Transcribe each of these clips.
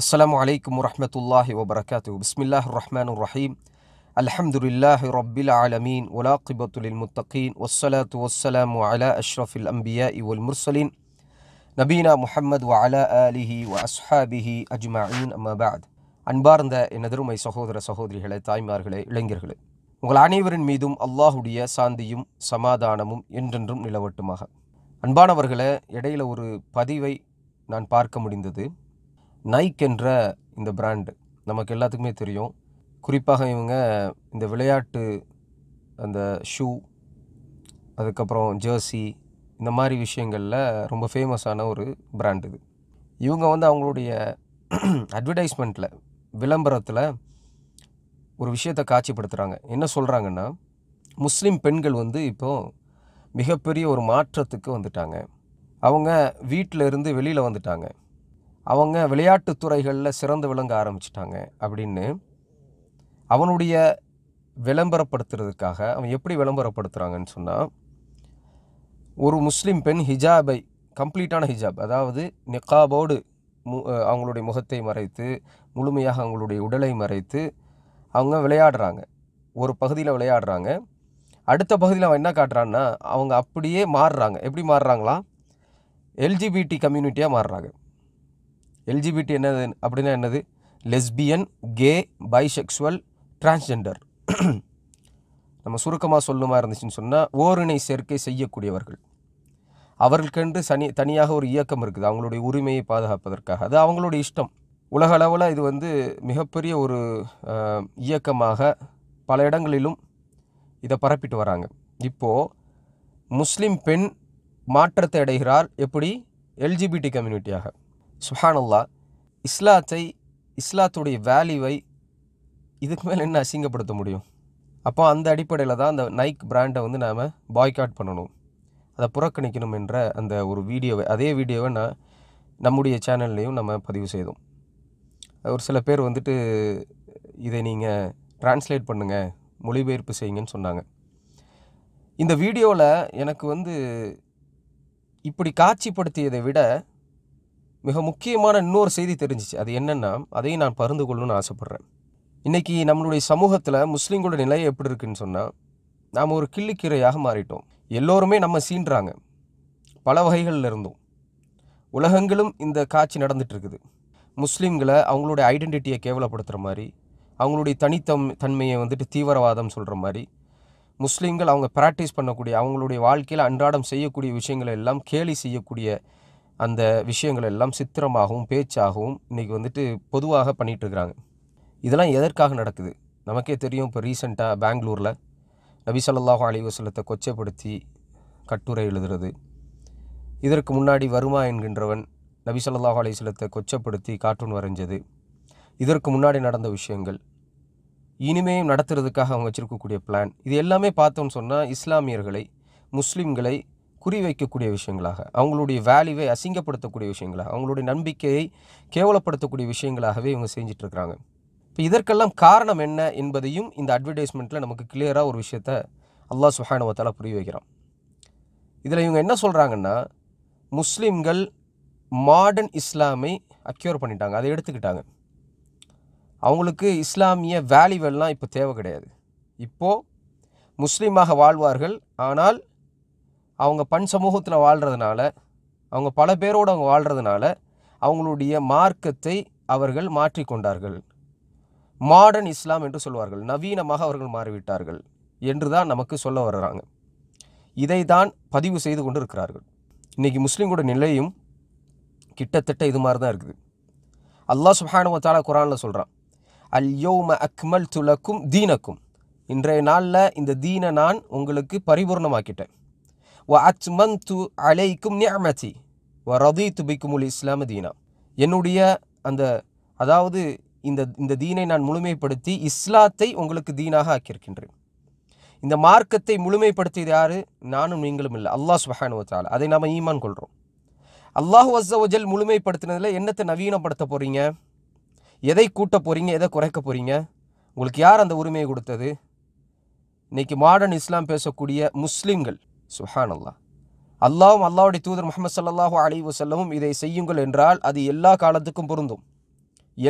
அஸ்லாம் வலைக்கம் வரமத்துல்லாஹி வபரகாத்து பிஸ்மில்லாஹ் ரஹ்மான் ரஹீம் அலமது இல்லாஹி ரபில் ஆலமீன் உலாக்கிபத்துலில் முத்தகீன் ஒஸ்ஸலாத்து வஸ்ஸலாம் அலா அஷ்ரஃபில் அம்பியா இவுல் முர்சலீன் நபீனா முஹம்மது வ அலா அலிஹி வ அஸ்ஹாபிஹி அஜ்மாயின் அம்மாபாத் அன்பார்ந்த எனது திருமை சகோதர சகோதரிகளை தாய்மார்களே இளைஞர்களே உங்கள் அனைவரின் மீதும் அல்லாஹுடைய சாந்தியும் சமாதானமும் என்றென்றும் நிலவட்டுமாக அன்பானவர்களை இடையில ஒரு பதிவை நான் பார்க்க முடிந்தது நைக் என்ற இந்த பிராண்டு நமக்கு எல்லாத்துக்குமே தெரியும் குறிப்பாக இவங்க இந்த விளையாட்டு அந்த ஷூ அதுக்கப்புறம் ஜேர்சி இந்த மாதிரி விஷயங்களில் ரொம்ப ஃபேமஸான ஒரு பிராண்டு இது இவங்க வந்து அவங்களுடைய அட்வர்டைஸ்மெண்ட்டில் விளம்பரத்தில் ஒரு விஷயத்தை காட்சிப்படுத்துகிறாங்க என்ன சொல்கிறாங்கன்னா முஸ்லீம் பெண்கள் வந்து இப்போது மிகப்பெரிய ஒரு மாற்றத்துக்கு வந்துட்டாங்க அவங்க வீட்டில் இருந்து வெளியில் வந்துட்டாங்க அவங்க விளையாட்டு துறைகளில் சிறந்து விளங்க ஆரம்பிச்சிட்டாங்க அப்படின்னு அவனுடைய விளம்பரப்படுத்துறதுக்காக அவன் எப்படி விளம்பரப்படுத்துகிறாங்கன்னு சொன்னால் ஒரு முஸ்லீம் பெண் ஹிஜாபை கம்ப்ளீட்டான ஹிஜாப் அதாவது நிக்காபோடு மு அவங்களுடைய முகத்தை மறைத்து முழுமையாக அவங்களுடைய உடலை மறைத்து அவங்க விளையாடுறாங்க ஒரு பகுதியில் விளையாடுறாங்க அடுத்த பகுதியில் அவன் என்ன காட்டுறான்னா அவங்க அப்படியே மாறுறாங்க எப்படி மாறுறாங்களா எல்ஜிபிடி கம்யூனிட்டியாக மாறுறாங்க எல்ஜிபிடி என்னது அப்படின்னா என்னது லெஸ்பியன் கே பைசெக்ஷுவல் டிரான்ஸ்ஜெண்டர் நம்ம சுருக்கமாக சொல்லுமா இருந்துச்சுன்னு சொன்னால் ஓரிணை சேர்க்கை செய்யக்கூடியவர்கள் அவர்களுக்கென்று சனி தனியாக ஒரு இயக்கம் இருக்குது அவங்களுடைய உரிமையை பாதுகாப்பதற்காக அது அவங்களுடைய இஷ்டம் உலக அளவில் இது வந்து மிகப்பெரிய ஒரு இயக்கமாக பல இடங்களிலும் இதை பரப்பிட்டு வராங்க இப்போது முஸ்லீம் பெண் மாற்றத்தை அடைகிறார் எப்படி எல்ஜிபிடி கம்யூனிட்டியாக சுஹானல்லா இஸ்லாத்தை இஸ்லாத்துடைய வேல்யூவை இதுக்கு மேலே என்ன அசிங்கப்படுத்த முடியும் அப்போ அந்த அடிப்படையில் தான் அந்த நைக் பிராண்டை வந்து நாம் பாய்காட் பண்ணணும் அதை புறக்கணிக்கணும் என்ற அந்த ஒரு வீடியோவை அதே வீடியோவை நான் நம்முடைய சேனல்லையும் நம்ம பதிவு செய்தோம் ஒரு சில பேர் வந்துட்டு இதை நீங்கள் டிரான்ஸ்லேட் பண்ணுங்கள் மொழிபெயர்ப்பு செய்யுங்கன்னு சொன்னாங்க இந்த வீடியோவில் எனக்கு வந்து இப்படி காட்சிப்படுத்தியதை விட மிக முக்கியமான இன்னொரு செய்தி தெரிஞ்சிச்சு அது என்னென்னா அதையும் நான் பருந்து கொள்ளணும்னு ஆசைப்பட்றேன் இன்றைக்கி நம்மளுடைய சமூகத்தில் முஸ்லீம்களோட நிலை எப்படி இருக்குன்னு சொன்னால் நாம் ஒரு கிள்ளிக்கீரையாக மாறிட்டோம் எல்லோருமே நம்ம சீன்றாங்க பல வகைகளில் இருந்தோம் உலகங்களும் இந்த காட்சி நடந்துகிட்ருக்குது முஸ்லீம்களை அவங்களுடைய ஐடென்டிட்டியை கேவலப்படுத்துகிற மாதிரி அவங்களுடைய தனித்தம் தன்மையை வந்துட்டு தீவிரவாதம் சொல்கிற மாதிரி முஸ்லீம்கள் அவங்க ப்ராக்டிஸ் பண்ணக்கூடிய அவங்களுடைய வாழ்க்கையில் அன்றாடம் செய்யக்கூடிய விஷயங்களை எல்லாம் கேலி செய்யக்கூடிய அந்த விஷயங்கள் எல்லாம் சித்திரமாகவும் பேச்சாகவும் இன்றைக்கி வந்துட்டு பொதுவாக பண்ணிகிட்ருக்குறாங்க இதெல்லாம் எதற்காக நடக்குது நமக்கே தெரியும் இப்போ ரீசெண்டாக பெங்களூரில் நபிசல்லாஹு அலி வசலத்தை கொச்சைப்படுத்தி கட்டுரை எழுதுறது இதற்கு முன்னாடி வருமா என்கின்றவன் நபிசல்லாஹு அலி வசலத்தை கொச்சப்படுத்தி கார்ட்டூன் வரைஞ்சது இதற்கு முன்னாடி நடந்த விஷயங்கள் இனிமேயும் நடத்துறதுக்காக அவங்க வச்சுருக்கக்கூடிய பிளான் இது எல்லாமே பார்த்தோம்னு சொன்னால் இஸ்லாமியர்களை முஸ்லீம்களை குறி வைக்கக்கூடிய விஷயங்களாக அவங்களுடைய வேல்யூவை அசிங்கப்படுத்தக்கூடிய விஷயங்களாக அவங்களுடைய நம்பிக்கையை கேவலப்படுத்தக்கூடிய விஷயங்களாகவே இவங்க செஞ்சிட்ருக்கிறாங்க இப்போ இதற்கெல்லாம் காரணம் என்ன என்பதையும் இந்த அட்வர்டைஸ்மெண்ட்டில் நமக்கு கிளியராக ஒரு விஷயத்த அல்லாஹ் சுஹானுவத்தால் புரிய வைக்கிறான் இதில் இவங்க என்ன சொல்கிறாங்கன்னா முஸ்லீம்கள் மாடர்ன் இஸ்லாமை அக்யூர் பண்ணிட்டாங்க அதை எடுத்துக்கிட்டாங்க அவங்களுக்கு இஸ்லாமிய வேல்யூவெல்லாம் இப்போ தேவை கிடையாது இப்போது முஸ்லீமாக வாழ்வார்கள் ஆனால் அவங்க பண் சமூகத்தில் வாழ்கிறதுனால அவங்க பல பேரோடு அவங்க வாழ்கிறதுனால அவங்களுடைய மார்க்கத்தை அவர்கள் மாற்றிக்கொண்டார்கள் மாடர்ன் இஸ்லாம் என்று சொல்வார்கள் நவீனமாக அவர்கள் மாறிவிட்டார்கள் என்று தான் நமக்கு சொல்ல வர்றாங்க இதை தான் பதிவு செய்து கொண்டு இருக்கிறார்கள் இன்றைக்கி முஸ்லீம்கோட நிலையும் கிட்டத்தட்ட இது மாதிரி தான் இருக்குது அல்லாஹ் சுஹானு தாலா குரானில் சொல்கிறான் அல்யோ ம அக்மல் துலக்கும் தீனக்கும் இன்றைய நாளில் இந்த தீனை நான் உங்களுக்கு பரிபூர்ணமாக்கிட்டேன் வ அச்மன் அலைக்கும் நியமதி வ ரதி துபிக்குமுல் இஸ்லாம தீனா என்னுடைய அந்த அதாவது இந்த இந்த தீனை நான் முழுமைப்படுத்தி இஸ்லாத்தை உங்களுக்கு தீனாக ஆக்கியிருக்கின்றேன் இந்த மார்க்கத்தை முழுமைப்படுத்தியது யார் நானும் நீங்களும் இல்லை அல்லாஹ் சுபஹானுவத்தால் அதை நாம் ஈமான் கொள்கிறோம் அல்லாஹ் வசவஜல் முழுமைப்படுத்தினதில் என்னத்தை நவீனப்படுத்த போகிறீங்க எதை கூட்ட போகிறீங்க எதை குறைக்க போகிறீங்க உங்களுக்கு யார் அந்த உரிமையை கொடுத்தது இன்றைக்கி மாடர்ன் இஸ்லாம் பேசக்கூடிய முஸ்லீம்கள் சுஹான் அல்லாவும் அல்லாவுடைய தூதர் முகமது சல்லாஹு அலி வசல்லமும் இதை செய்யுங்கள் என்றால் அது எல்லா காலத்துக்கும் பொருந்தும்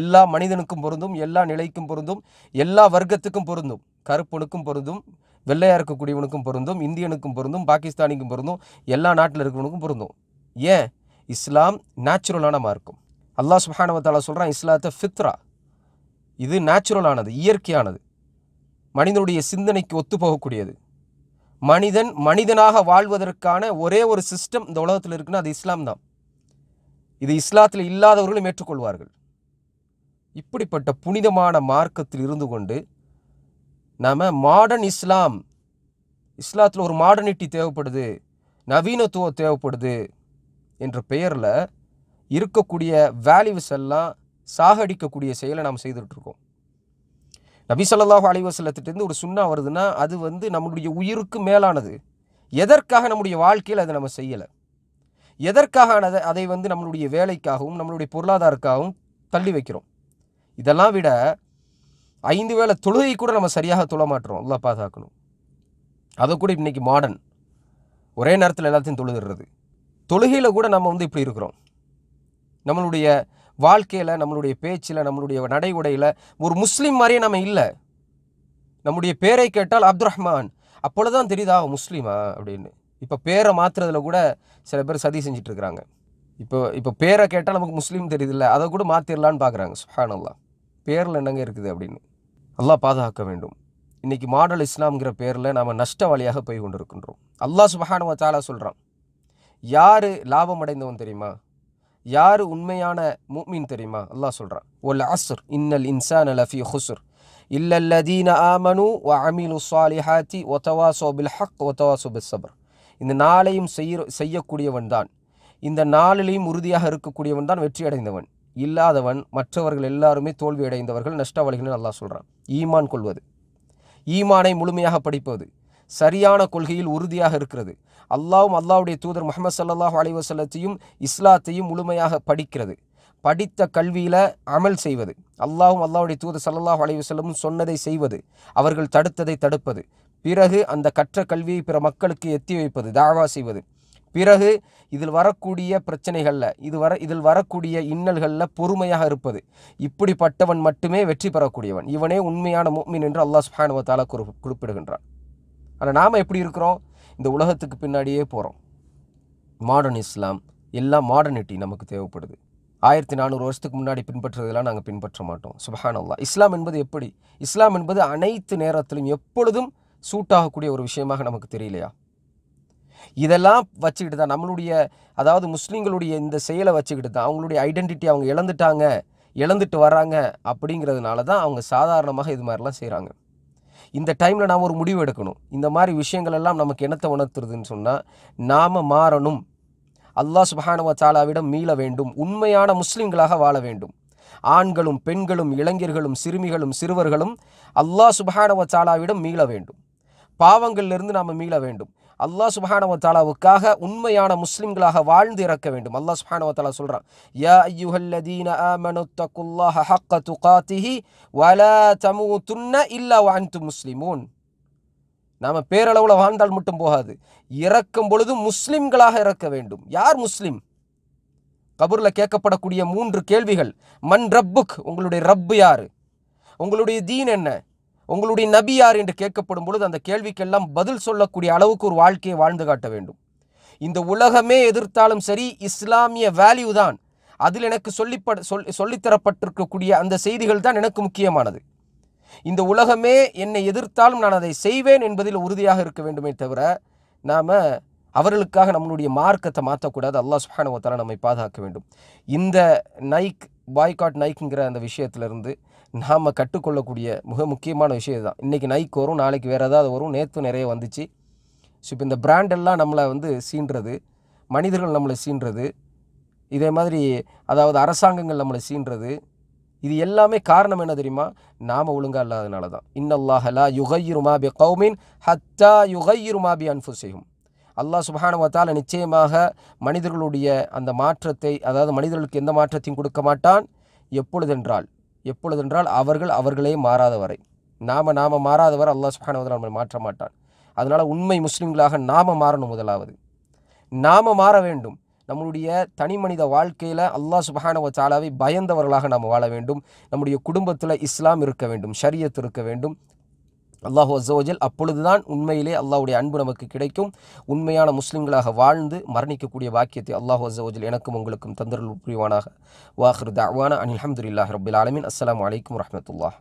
எல்லா மனிதனுக்கும் பொருந்தும் எல்லா நிலைக்கும் பொருந்தும் எல்லா வர்க்கத்துக்கும் பொருந்தும் கருப்பனுக்கும் பொருந்தும் வெள்ளையாக இருக்கக்கூடியவனுக்கும் பொருந்தும் இந்தியனுக்கும் பொருந்தும் பாகிஸ்தானிக்கும் பொருந்தும் எல்லா நாட்டில் இருக்கிறவனுக்கும் பொருந்தும் ஏன் இஸ்லாம் நேச்சுரலான மார்க்கும் அல்லாஹ் சுஹானவத்தாலா சொல்கிறான் இஸ்லாத்தை ஃபித்ரா இது நேச்சுரலானது இயற்கையானது மனிதனுடைய சிந்தனைக்கு ஒத்து போகக்கூடியது மனிதன் மனிதனாக வாழ்வதற்கான ஒரே ஒரு சிஸ்டம் இந்த உலகத்தில் இருக்குன்னா அது இஸ்லாம் தான் இது இஸ்லாத்தில் இல்லாதவர்களும் ஏற்றுக்கொள்வார்கள் இப்படிப்பட்ட புனிதமான மார்க்கத்தில் இருந்து கொண்டு நாம் மாடர்ன் இஸ்லாம் இஸ்லாத்தில் ஒரு மாடர்னிட்டி தேவைப்படுது நவீனத்துவம் தேவைப்படுது என்ற பெயரில் இருக்கக்கூடிய வேல்யூஸ் எல்லாம் சாகடிக்கக்கூடிய செயலை நாம் செய்துட்ருக்கோம் நபி சொல்லாஹு அலைவசல்லத்திட்டேருந்து ஒரு சுண்ணா வருதுன்னா அது வந்து நம்மளுடைய உயிருக்கு மேலானது எதற்காக நம்முடைய வாழ்க்கையில் அதை நம்ம செய்யலை எதற்காக அதை அதை வந்து நம்மளுடைய வேலைக்காகவும் நம்மளுடைய பொருளாதாரக்காகவும் தள்ளி வைக்கிறோம் இதெல்லாம் விட ஐந்து வேளை தொழுகை கூட நம்ம சரியாக தொழ மாட்டுறோம் எல்லாம் பாதுகாக்கணும் அதை கூட இன்றைக்கி மாடர்ன் ஒரே நேரத்தில் எல்லாத்தையும் தொழுதுடுறது தொழுகையில் கூட நம்ம வந்து இப்படி இருக்கிறோம் நம்மளுடைய வாழ்க்கையில் நம்மளுடைய பேச்சில் நம்மளுடைய நடை உடையில் ஒரு முஸ்லீம் மாதிரியே நம்ம இல்லை நம்முடைய பேரை கேட்டால் அப்து ரஹ்மான் அப்பொழுது தான் தெரியுதா முஸ்லீமா அப்படின்னு இப்போ பேரை மாற்றுறதுல கூட சில பேர் சதி செஞ்சிட்ருக்குறாங்க இப்போ இப்போ பேரை கேட்டால் நமக்கு முஸ்லீம் இல்லை அதை கூட மாற்றிடலான்னு பார்க்குறாங்க சுஹானல்லா பேரில் என்னங்க இருக்குது அப்படின்னு அல்லா பாதுகாக்க வேண்டும் இன்றைக்கி மாடல் இஸ்லாம்ங்கிற பேரில் நாம் நஷ்ட வழியாக போய் கொண்டிருக்கின்றோம் அல்லா சுபஹானுவ தாலா சொல்கிறான் யார் லாபம் அடைந்தவன் தெரியுமா யார் உண்மையான மூமின் தெரியுமா அல்லாஹ் சொல்கிறான் ஒல் அசுர் இன்னல் இன்சான் லஃபி ஹுசுர் இல்லல்லதீன ஆமனு ஒ உஸ்வாலி ஹாத்தி ஒத்தவா சோபில் ஹக் ஒத்தவா சோபில் சபர் இந்த நாளையும் செய்ய செய்யக்கூடியவன் தான் இந்த நாளிலையும் உறுதியாக இருக்கக்கூடியவன் தான் வெற்றி அடைந்தவன் இல்லாதவன் மற்றவர்கள் எல்லாருமே தோல்வி அடைந்தவர்கள் நஷ்டவாளிகள் நல்லா சொல்கிறான் ஈமான் கொள்வது ஈமானை முழுமையாக படிப்பது சரியான கொள்கையில் உறுதியாக இருக்கிறது அல்லாவும் அல்லாவுடைய தூதர் முகமது சல்லாஹ் அலைவசல்லத்தையும் இஸ்லாத்தையும் முழுமையாக படிக்கிறது படித்த கல்வியில் அமல் செய்வது அல்லாவும் அல்லாவுடைய தூதர் சல்லாஹ் அலைவசல்லமும் சொன்னதை செய்வது அவர்கள் தடுத்ததை தடுப்பது பிறகு அந்த கற்ற கல்வியை பிற மக்களுக்கு எத்தி வைப்பது தாவா செய்வது பிறகு இதில் வரக்கூடிய பிரச்சனைகளில் இது வர இதில் வரக்கூடிய இன்னல்களில் பொறுமையாக இருப்பது இப்படிப்பட்டவன் மட்டுமே வெற்றி பெறக்கூடியவன் இவனே உண்மையான மூமின் என்று அல்லாஹ் சுஹானுவத்தாலா குறிப்பிடுகின்றான் ஆனால் நாம் எப்படி இருக்கிறோம் இந்த உலகத்துக்கு பின்னாடியே போகிறோம் மாடர்ன் இஸ்லாம் எல்லாம் மாடர்னிட்டி நமக்கு தேவைப்படுது ஆயிரத்தி நானூறு வருஷத்துக்கு முன்னாடி பின்பற்றுறதெல்லாம் நாங்கள் பின்பற்ற மாட்டோம் சுபஹானல்லா இஸ்லாம் என்பது எப்படி இஸ்லாம் என்பது அனைத்து நேரத்திலும் எப்பொழுதும் சூட்டாகக்கூடிய ஒரு விஷயமாக நமக்கு தெரியலையா இதெல்லாம் வச்சுக்கிட்டு தான் நம்மளுடைய அதாவது முஸ்லீம்களுடைய இந்த செயலை வச்சுக்கிட்டு தான் அவங்களுடைய ஐடென்டிட்டி அவங்க இழந்துட்டாங்க இழந்துட்டு வராங்க அப்படிங்கிறதுனால தான் அவங்க சாதாரணமாக இது மாதிரிலாம் செய்கிறாங்க இந்த டைமில் நாம் ஒரு முடிவு எடுக்கணும் இந்த மாதிரி விஷயங்கள் எல்லாம் நமக்கு என்னத்தை உணர்த்துறதுன்னு சொன்னால் நாம் மாறணும் அல்லாஹ் சுபஹானுவ சாலாவிடம் மீள வேண்டும் உண்மையான முஸ்லீம்களாக வாழ வேண்டும் ஆண்களும் பெண்களும் இளைஞர்களும் சிறுமிகளும் சிறுவர்களும் அல்லாஹ் சுபஹானுவ சாலாவிடம் மீள வேண்டும் பாவங்களிலிருந்து நாம் மீள வேண்டும் அல்லாஹ் சுபானவத்தாலாவுக்காக உண்மையான முஸ்லிம்களாக வாழ்ந்து இறக்க வேண்டும் அல்லாஹ் சுபானவத்தாலா சொல்கிறான் யா ஐயுஹல்லதீன ஆமனுத்தகுல்லாஹ ஹக்க வாழ்ந்து முஸ்லிமூன் நாம் பேரளவில் வாழ்ந்தால் மட்டும் போகாது இறக்கும் பொழுது முஸ்லிம்களாக இறக்க வேண்டும் யார் முஸ்லிம் கபூரில் கேட்கப்படக்கூடிய மூன்று கேள்விகள் மண் ரப்புக் உங்களுடைய ரப்பு யார் உங்களுடைய தீன் என்ன உங்களுடைய நபி யார் என்று கேட்கப்படும் பொழுது அந்த கேள்விக்கெல்லாம் பதில் சொல்லக்கூடிய அளவுக்கு ஒரு வாழ்க்கையை வாழ்ந்து காட்ட வேண்டும் இந்த உலகமே எதிர்த்தாலும் சரி இஸ்லாமிய வேல்யூ தான் அதில் எனக்கு சொல்லிப்பட சொல் சொல்லித்தரப்பட்டிருக்கக்கூடிய அந்த செய்திகள் தான் எனக்கு முக்கியமானது இந்த உலகமே என்னை எதிர்த்தாலும் நான் அதை செய்வேன் என்பதில் உறுதியாக இருக்க வேண்டுமே தவிர நாம் அவர்களுக்காக நம்மளுடைய மார்க்கத்தை மாற்றக்கூடாது அல்லாஹ் சுஹானுவத்தால் நம்மை பாதுகாக்க வேண்டும் இந்த நைக் பாய்காட் நைக்குங்கிற அந்த விஷயத்திலிருந்து நாம் கற்றுக்கொள்ளக்கூடிய மிக முக்கியமான விஷயம் தான் இன்றைக்கி நைக் வரும் நாளைக்கு வேறு ஏதாவது வரும் நேற்று நிறைய வந்துச்சு ஸோ இப்போ இந்த பிராண்டெல்லாம் நம்மளை வந்து சீன்றது மனிதர்கள் நம்மளை சீன்றது இதே மாதிரி அதாவது அரசாங்கங்கள் நம்மளை சீன்றது இது எல்லாமே காரணம் என்ன தெரியுமா நாம் ஒழுங்காக இல்லாதனால தான் இன்னல்லாஹலா யுகையுருமா பி கௌமின் ஹத்தா யுகையுருமா பி செய்யும் அல்லாஹ் சுபஹானுவத்தால் நிச்சயமாக மனிதர்களுடைய அந்த மாற்றத்தை அதாவது மனிதர்களுக்கு எந்த மாற்றத்தையும் கொடுக்க மாட்டான் எப்பொழுதென்றால் எப்பொழுதென்றால் அவர்கள் அவர்களே மாறாத வரை நாம நாம மாறாதவர் அல்லாஹ் சுஹானவதில் நம்மளை மாற்ற மாட்டான் அதனால் உண்மை முஸ்லீம்களாக நாம் மாறணும் முதலாவது நாம் மாற வேண்டும் நம்மளுடைய தனி மனித வாழ்க்கையில் அல்லாஹ் சுபஹானவ சாலாவை பயந்தவர்களாக நாம் வாழ வேண்டும் நம்முடைய குடும்பத்தில் இஸ்லாம் இருக்க வேண்டும் ஷரியத் இருக்க வேண்டும் அல்லாஹு அசோஜல் அப்பொழுதுதான் உண்மையிலே அல்லாஹுடைய அன்பு நமக்கு கிடைக்கும் உண்மையான முஸ்லீம்களாக வாழ்ந்து மரணிக்கக்கூடிய வாக்கியத்தை அல்லாஹு அசோஜல் எனக்கும் உங்களுக்கும் தந்தருள் புரிவானாக வாஹ்ரு தவான அனில் அஹமதுல்லாஹ் ரபுல் ஆலமின் அஸ்லாம் வலைக்கம் வரமத்துல்லா